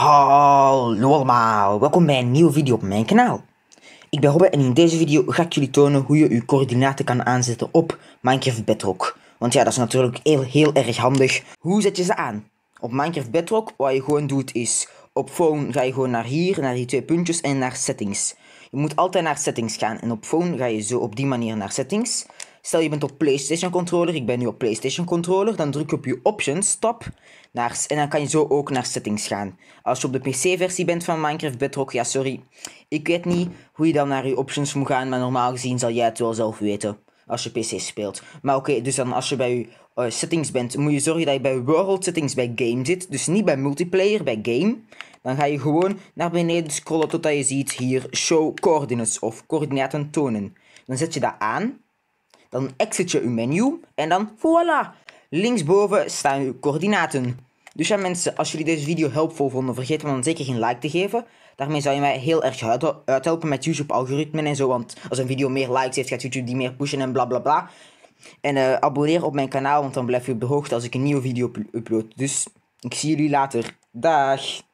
Hallo allemaal, welkom bij een nieuwe video op mijn kanaal. Ik ben Robbe en in deze video ga ik jullie tonen hoe je je coördinaten kan aanzetten op Minecraft Bedrock. Want ja, dat is natuurlijk heel, heel erg handig. Hoe zet je ze aan? Op Minecraft Bedrock, wat je gewoon doet is, op phone ga je gewoon naar hier, naar die twee puntjes en naar settings. Je moet altijd naar settings gaan en op phone ga je zo op die manier naar settings. Stel je bent op PlayStation controller, ik ben nu op PlayStation controller, dan druk je op je options tab naar, en dan kan je zo ook naar settings gaan. Als je op de PC-versie bent van Minecraft Bedrock, ja sorry, ik weet niet hoe je dan naar je options moet gaan, maar normaal gezien zal jij het wel zelf weten als je PC speelt. Maar oké, dus dan als je bij je eh, settings bent, moet je zorgen dat je bij world settings bij game zit. Dus niet bij multiplayer, bij game. Dan ga je gewoon naar beneden scrollen totdat je ziet hier show coordinates of coördinaten tonen. Dan zet je dat aan. Dan exit je uw menu en dan voilà! Linksboven staan uw coördinaten. Dus ja mensen, als jullie deze video helpvol vonden, vergeet dan zeker geen like te geven. Daarmee zou je mij heel erg uithelpen met YouTube algoritmen en zo. Want als een video meer likes heeft, gaat YouTube die meer pushen en bla bla bla. En eh, abonneer op mijn kanaal, want dan blijf je op de hoogte als ik een nieuwe video upload. Dus ik zie jullie later. Dag!